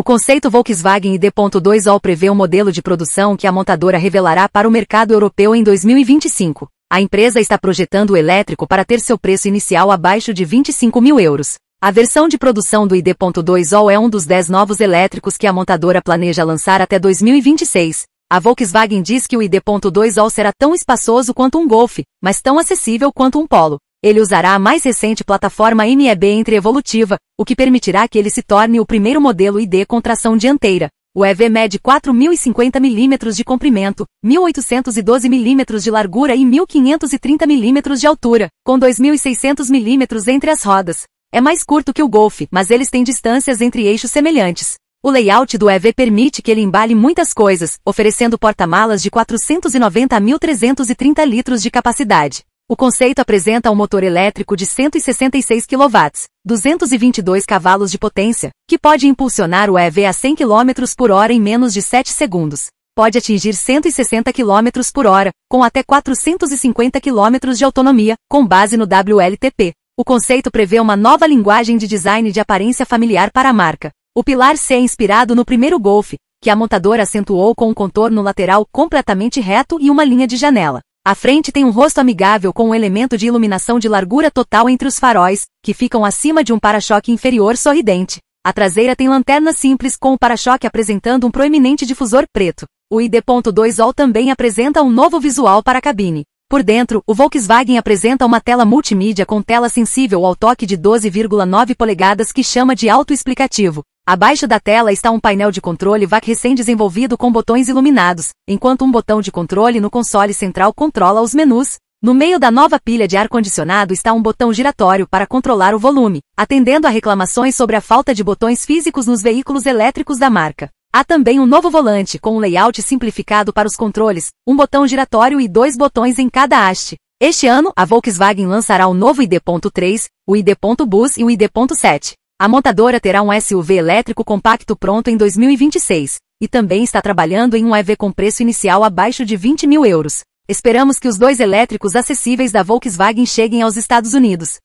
O conceito Volkswagen id2 All prevê um modelo de produção que a montadora revelará para o mercado europeu em 2025. A empresa está projetando o elétrico para ter seu preço inicial abaixo de 25 mil euros. A versão de produção do id2 All é um dos 10 novos elétricos que a montadora planeja lançar até 2026, a Volkswagen diz que o ID.2 será tão espaçoso quanto um Golf, mas tão acessível quanto um Polo. Ele usará a mais recente plataforma MEB entre evolutiva, o que permitirá que ele se torne o primeiro modelo ID com tração dianteira. O EV mede 4.050 mm de comprimento, 1.812 mm de largura e 1.530 mm de altura, com 2.600 mm entre as rodas. É mais curto que o Golf, mas eles têm distâncias entre eixos semelhantes. O layout do EV permite que ele embale muitas coisas, oferecendo porta-malas de 490.330 litros de capacidade. O conceito apresenta um motor elétrico de 166 kW, 222 cavalos de potência, que pode impulsionar o EV a 100 km por hora em menos de 7 segundos. Pode atingir 160 km por hora, com até 450 km de autonomia, com base no WLTP. O conceito prevê uma nova linguagem de design de aparência familiar para a marca, o pilar C é inspirado no primeiro Golf, que a montadora acentuou com um contorno lateral completamente reto e uma linha de janela. A frente tem um rosto amigável com um elemento de iluminação de largura total entre os faróis, que ficam acima de um para-choque inferior sorridente. A traseira tem lanterna simples com o para-choque apresentando um proeminente difusor preto. O ID.2All também apresenta um novo visual para a cabine. Por dentro, o Volkswagen apresenta uma tela multimídia com tela sensível ao toque de 12,9 polegadas que chama de autoexplicativo. Abaixo da tela está um painel de controle VAC recém-desenvolvido com botões iluminados, enquanto um botão de controle no console central controla os menus. No meio da nova pilha de ar-condicionado está um botão giratório para controlar o volume, atendendo a reclamações sobre a falta de botões físicos nos veículos elétricos da marca. Há também um novo volante com um layout simplificado para os controles, um botão giratório e dois botões em cada haste. Este ano, a Volkswagen lançará o novo ID.3, o ID.Bus e o ID.7. A montadora terá um SUV elétrico compacto pronto em 2026, e também está trabalhando em um EV com preço inicial abaixo de 20 mil euros. Esperamos que os dois elétricos acessíveis da Volkswagen cheguem aos Estados Unidos.